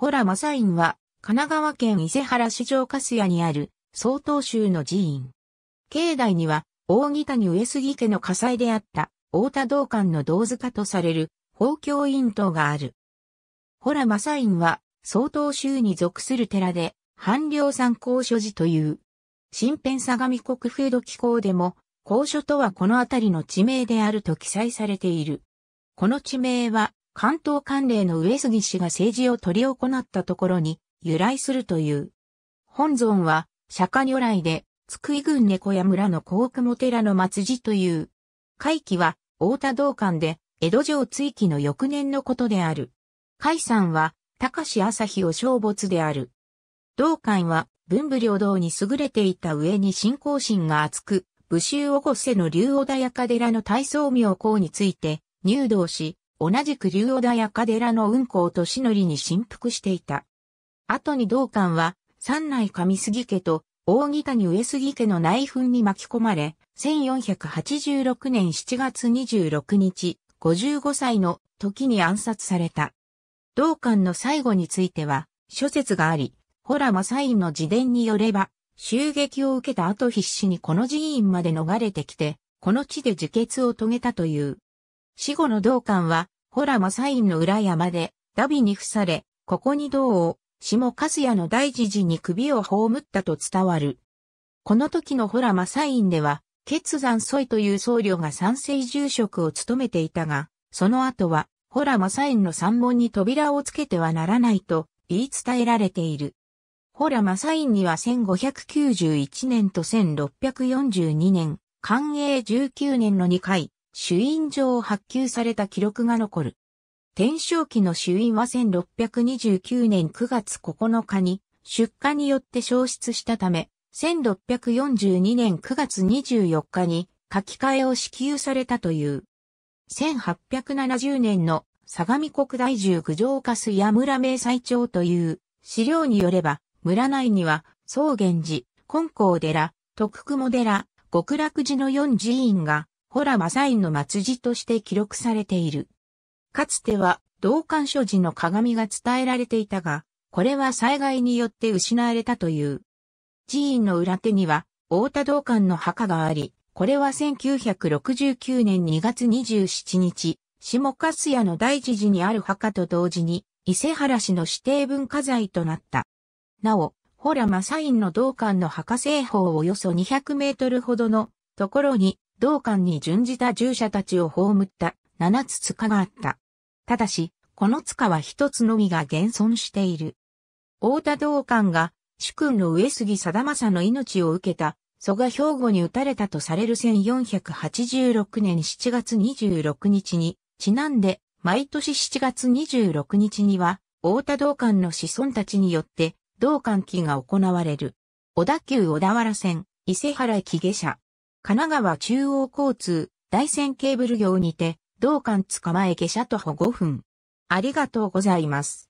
ホラ・マサインは、神奈川県伊勢原市城粕谷にある、曹洞宗の寺院。境内には、大木谷上杉家の火災であった、大田道館の銅塚とされる、宝教院塔がある。ホラ・マサインは、曹洞宗に属する寺で、半梁参考所寺という。新編相模国風土気候でも、高所とはこの辺りの地名であると記載されている。この地名は、関東関連の上杉氏が政治を取り行ったところに由来するという。本尊は、釈迦如来で、津久井郡猫屋村の幸雲寺の末寺という。会期は、大田道館で、江戸城追記の翌年のことである。海山は、高志朝日を小没である。道館は、文武両道に優れていた上に信仰心が厚く、武州おこせの竜穏やか寺の大僧明公について、入道し、同じく竜尾田やカデラの運行としのりに振幅していた。後に道館は、三内上杉家と大木谷上杉家の内紛に巻き込まれ、1486年7月26日、55歳の時に暗殺された。道館の最後については、諸説があり、ホラマサインの自伝によれば、襲撃を受けた後必死にこの寺院まで逃れてきて、この地で自決を遂げたという。死後の道館は、ホラマサインの裏山で、ダビに付され、ここに銅を、下スヤの大事寺に首を葬ったと伝わる。この時のホラマサインでは、決山ソイという僧侶が三世住職を務めていたが、その後は、ホラマサインの三門に扉をつけてはならないと言い伝えられている。ホラマサインには1591年と1642年、寛永19年の2回、朱印状を発給された記録が残る。天正期の朱印は1629年9月9日に出荷によって消失したため、1642年9月24日に書き換えを支給されたという。1870年の相模国大住九条かすや村明細帳という資料によれば、村内には草原寺、根高寺、徳雲寺、極楽寺の四寺院がホラマサインの末字として記録されている。かつては、同館所寺の鏡が伝えられていたが、これは災害によって失われたという。寺院の裏手には、大田道館の墓があり、これは1969年2月27日、下粕谷の大寺寺にある墓と同時に、伊勢原市の指定文化財となった。なお、ホラマサインの道館の墓製法およそ200メートルほどのところに道館に準じた従者たちを葬った七つ塚があった。ただし、この塚は一つのみが現存している。大田道館が主君の上杉貞政の命を受けた、蘇我兵庫に撃たれたとされる1486年7月26日に、ちなんで、毎年7月26日には、大田道館の子孫たちによって、道館期が行われる。小田急小田原線、伊勢原駅下車。神奈川中央交通、大仙ケーブル業にて、同館捕まえ下車徒歩5分。ありがとうございます。